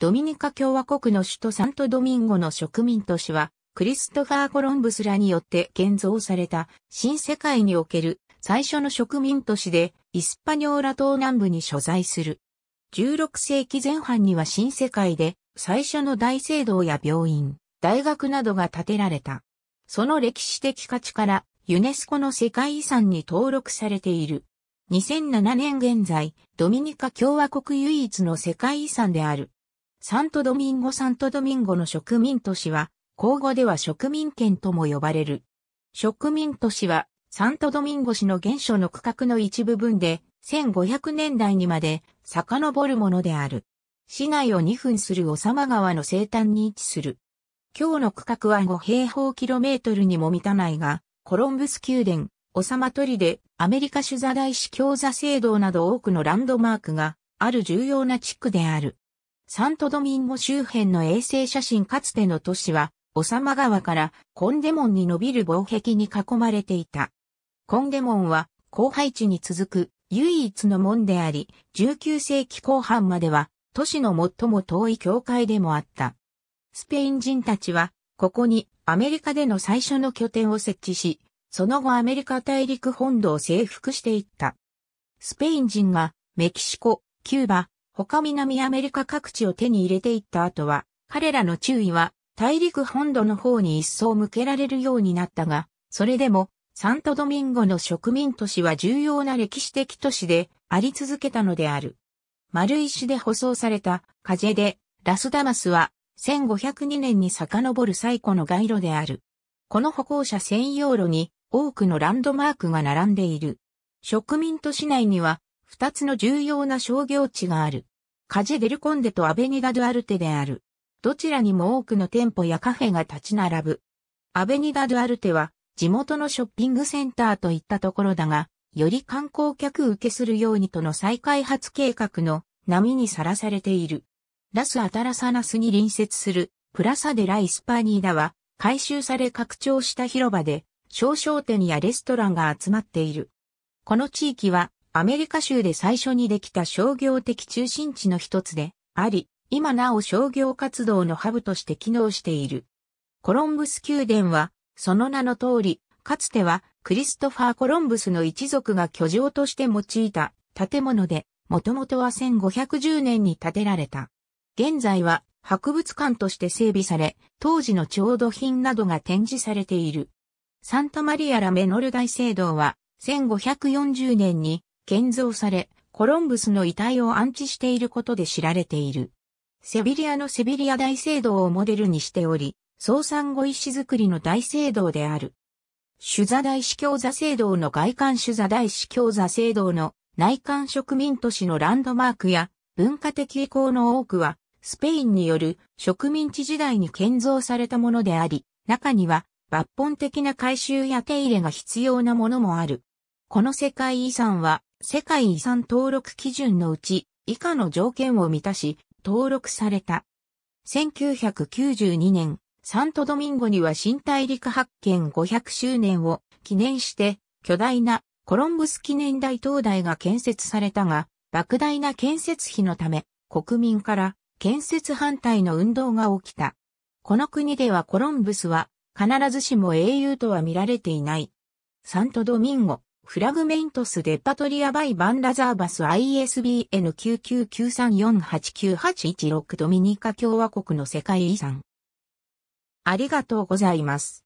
ドミニカ共和国の首都サントドミンゴの植民都市は、クリストファー・コロンブスらによって建造された新世界における最初の植民都市で、イスパニョーラ島南部に所在する。16世紀前半には新世界で最初の大聖堂や病院、大学などが建てられた。その歴史的価値からユネスコの世界遺産に登録されている。2007年現在、ドミニカ共和国唯一の世界遺産である。サントドミンゴサントドミンゴの植民都市は、口語では植民県とも呼ばれる。植民都市は、サントドミンゴ市の原初の区画の一部分で、1500年代にまで遡るものである。市内を2分する小様川の西端に位置する。今日の区画は5平方キロメートルにも満たないが、コロンブス宮殿、オサマトリで、アメリカ主座大司教座聖堂など多くのランドマークがある重要な地区である。サントドミンゴ周辺の衛星写真かつての都市は、オサマ川からコンデモンに伸びる防壁に囲まれていた。コンデモンは荒廃地に続く唯一の門であり、19世紀後半までは都市の最も遠い境界でもあった。スペイン人たちは、ここにアメリカでの最初の拠点を設置し、その後アメリカ大陸本土を征服していった。スペイン人がメキシコ、キューバ、他南アメリカ各地を手に入れていった後は、彼らの注意は大陸本土の方に一層向けられるようになったが、それでも、サントドミンゴの植民都市は重要な歴史的都市であり続けたのである。丸石で舗装された風で、ラスダマスは1502年に遡る最古の街路である。この歩行者専用路に多くのランドマークが並んでいる。植民都市内には2つの重要な商業地がある。カジェ・デル・コンデとアベニダ・ドゥアルテである。どちらにも多くの店舗やカフェが立ち並ぶ。アベニダ・ドゥアルテは地元のショッピングセンターといったところだが、より観光客受けするようにとの再開発計画の波にさらされている。ラス・アタラサナスに隣接するプラサデラ・イスパーニーダは改修され拡張した広場で商商店やレストランが集まっている。この地域はアメリカ州で最初にできた商業的中心地の一つであり、今なお商業活動のハブとして機能している。コロンブス宮殿は、その名の通り、かつてはクリストファー・コロンブスの一族が居城として用いた建物で、もともとは1510年に建てられた。現在は博物館として整備され、当時の調度品などが展示されている。サントマリア・ラ・メノル大聖堂は、1540年に建造され、コロンブスの遺体を安置していることで知られている。セビリアのセビリア大聖堂をモデルにしており、総産後石造りの大聖堂である。主座大司教座聖堂の外観主座大司教座聖堂の内観植民都市のランドマークや文化的遺構の多くはスペインによる植民地時代に建造されたものであり、中には抜本的な改修や手入れが必要なものもある。この世界遺産は世界遺産登録基準のうち以下の条件を満たし、登録された。1992年、サントドミンゴには新大陸発見500周年を記念して、巨大なコロンブス記念大灯台が建設されたが、莫大な建設費のため、国民から建設反対の運動が起きた。この国ではコロンブスは必ずしも英雄とは見られていない。サントドミンゴ、フラグメントス・デパトリア・バイ・バン・ラザーバス ISBN 999348981 6ドミニカ共和国の世界遺産。ありがとうございます。